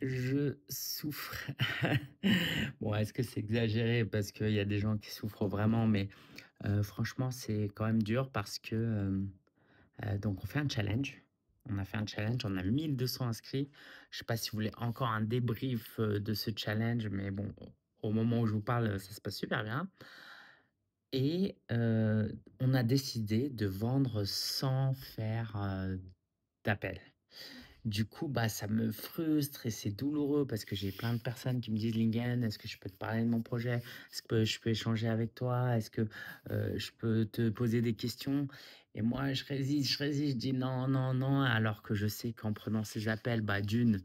je souffre. bon, est-ce que c'est exagéré parce qu'il y a des gens qui souffrent vraiment, mais euh, franchement, c'est quand même dur parce que euh, euh, donc on fait un challenge. On a fait un challenge, on a 1200 inscrits. Je ne sais pas si vous voulez encore un débrief de ce challenge, mais bon, au moment où je vous parle, ça se passe super bien. Et on a décidé de vendre sans faire d'appel. Du coup, bah, ça me frustre et c'est douloureux parce que j'ai plein de personnes qui me disent Lingen, est-ce que je peux te parler de mon projet Est-ce que je peux échanger avec toi Est-ce que je peux te poser des questions Et moi, je résiste, je résiste, je dis non, non, non, alors que je sais qu'en prenant ces appels, bah, d'une,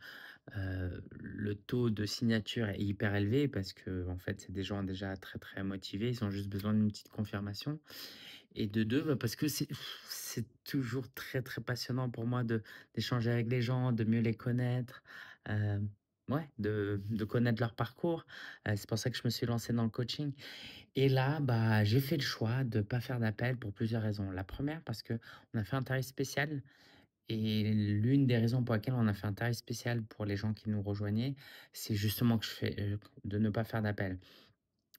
euh, le taux de signature est hyper élevé parce que en fait, c'est des gens déjà très très motivés, ils ont juste besoin d'une petite confirmation. Et de deux, bah, parce que c'est toujours très très passionnant pour moi d'échanger avec les gens, de mieux les connaître. Euh, ouais, de, de, connaître leur parcours. Euh, c'est pour ça que je me suis lancé dans le coaching. Et là, bah, j'ai fait le choix de ne pas faire d'appel pour plusieurs raisons. La première, parce que on a fait un tarif spécial et l'une des raisons pour lesquelles on a fait un tarif spécial pour les gens qui nous rejoignaient, c'est justement que je fais, de ne pas faire d'appel.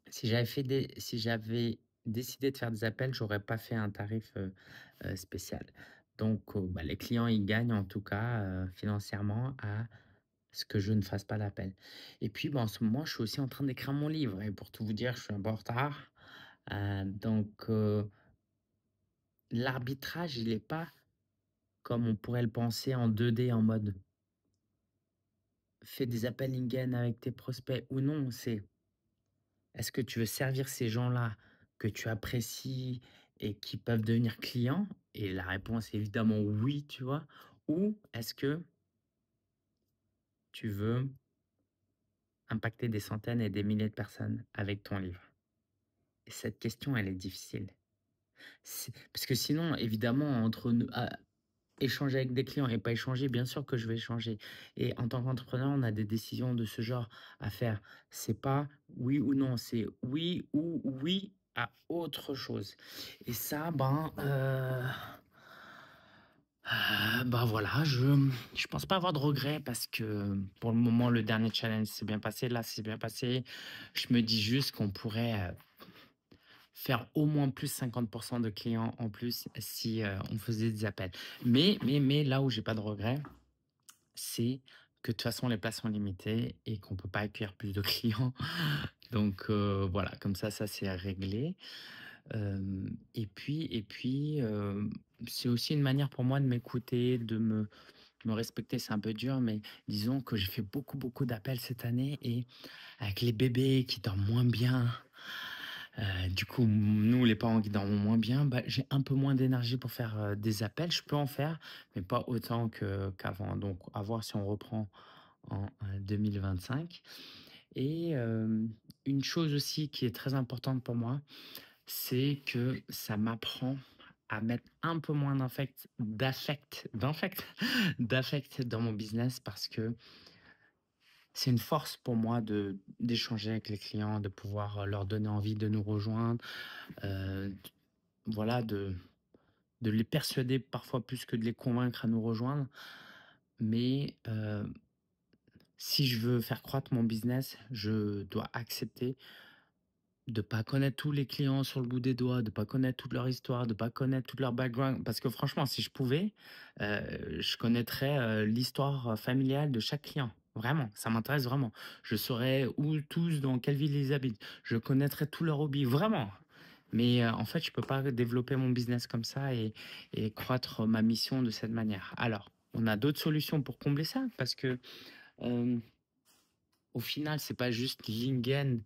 Si j'avais fait si j'avais décidé de faire des appels, j'aurais pas fait un tarif spécial. Donc, bah, les clients, ils gagnent en tout cas financièrement à ce que je ne fasse pas d'appel. Et puis, bah, en ce moment, je suis aussi en train d'écrire mon livre. Et pour tout vous dire, je suis un peu en retard. donc, l'arbitrage, il n'est pas comme on pourrait le penser en 2D en mode fais des appels in avec tes prospects ou non, c'est est-ce que tu veux servir ces gens-là que tu apprécies et qui peuvent devenir clients Et la réponse est évidemment oui, tu vois. Ou est-ce que tu veux impacter des centaines et des milliers de personnes avec ton livre cette question, elle est difficile. Parce que sinon, évidemment, entre nous, ah, échanger avec des clients et pas échanger, bien sûr que je vais échanger. Et en tant qu'entrepreneur, on a des décisions de ce genre à faire. C'est pas oui ou non, c'est oui ou oui à autre chose. Et ça, ben, ben voilà, je je pense pas avoir de regrets parce que pour le moment, le dernier challenge s'est bien passé, là, c'est bien passé. Je me dis juste qu'on pourrait euh, faire au moins plus 50% de clients en plus si euh, on faisait des appels. Mais, mais, mais là où j'ai pas de regret, c'est que de toute façon les places sont limitées et qu'on peut pas accueillir plus de clients. Donc euh, voilà, comme ça, ça c'est réglé. et puis, et puis, c'est aussi une manière pour moi de m'écouter, de me, me respecter. C'est un peu dur, mais disons que j'ai fait beaucoup, beaucoup d'appels cette année et avec les bébés qui dorment moins bien, euh, du coup, nous, les parents qui dormons moins bien, bah, j'ai un peu moins d'énergie pour faire euh, des appels. Je peux en faire, mais pas autant qu'avant. Donc, à voir si on reprend en 2025. Et une chose aussi qui est très importante pour moi, c'est que ça m'apprend à mettre un peu moins d'affect, d'affect, d'affect dans mon business parce que c'est une force pour moi de d'échanger avec les clients, de pouvoir leur donner envie de nous rejoindre, voilà, de de les persuader parfois plus que de les convaincre à nous rejoindre. Mais si je veux faire croître mon business, je dois accepter de pas connaître tous les clients sur le bout des doigts, de pas connaître toute leur histoire, de pas connaître tout leur background, parce que franchement, si je pouvais, je connaîtrais l'histoire familiale de chaque client. Vraiment, ça m'intéresse vraiment. Je saurais où tous, dans quelle ville ils habitent. Je connaîtrais tous leurs hobbies, vraiment. Mais en fait, je peux pas développer mon business comme ça et, croître ma mission de cette manière. Alors, on a d'autres solutions pour combler ça parce que au final, c'est pas juste Lingen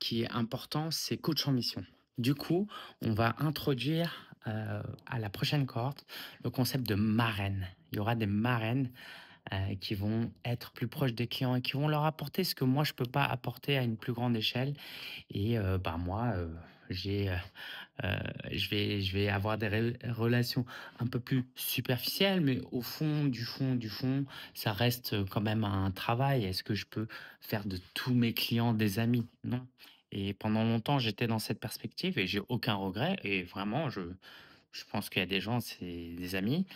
qui est important, c'est coach en mission. Du coup, on va introduire à la prochaine cohorte le concept de marraine. Il y aura des marraines euh, qui vont être plus proches des clients et qui vont leur apporter ce que moi je peux pas apporter à une plus grande échelle. Et euh, bah, moi, euh, j'ai, je vais, je vais avoir des relations un peu plus superficielles, mais au fond, du fond, du fond, ça reste quand même un travail. Est-ce que je peux faire de tous mes clients des amis Non. Et pendant longtemps, j'étais dans cette perspective et j'ai aucun regret. Et vraiment, je, je pense qu'il y a des gens, c'est des amis.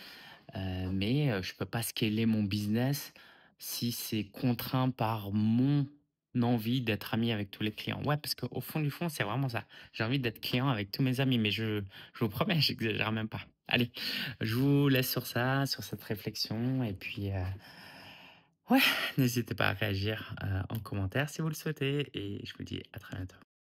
Euh, mais je peux pas scaler mon business si c'est contraint par mon envie d'être ami avec tous les clients. Ouais, parce qu'au fond du fond, c'est vraiment ça. J'ai envie d'être client avec tous mes amis, mais je, je vous promets, j'exagère même pas. Allez, je vous laisse sur ça, sur cette réflexion, et puis ouais, n'hésitez pas à réagir en commentaire si vous le souhaitez, et je vous dis à très bientôt.